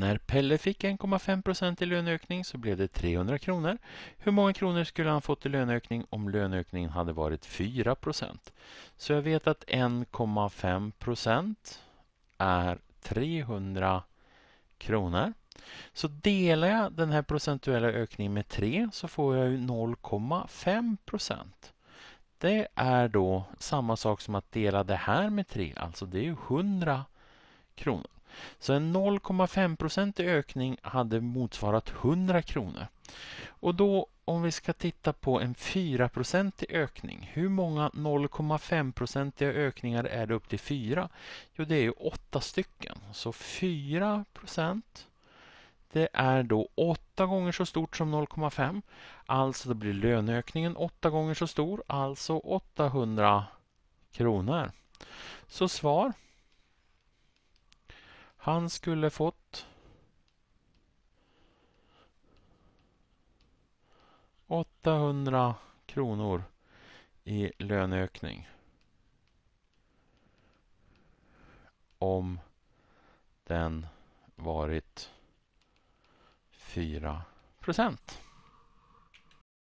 När Pelle fick 1,5 i löneökning så blev det 300 kronor. Hur många kronor skulle han fått i löneökning om löneökningen hade varit 4 Så jag vet att 1,5 är 300 kronor. Så delar jag den här procentuella ökningen med 3 så får jag 0,5 Det är då samma sak som att dela det här med 3, alltså det är 100 kronor. Så en 0,5 ökning hade motsvarat 100 kronor. Och då om vi ska titta på en 4 ökning, hur många 0,5 ökningar är det upp till 4? Jo, det är ju 8 stycken. Så 4 det är då 8 gånger så stort som 0,5. Alltså då blir löneökningen 8 gånger så stor, alltså 800 kronor. Så svar han skulle fått åttahundra kronor i löneökning om den varit fyra procent.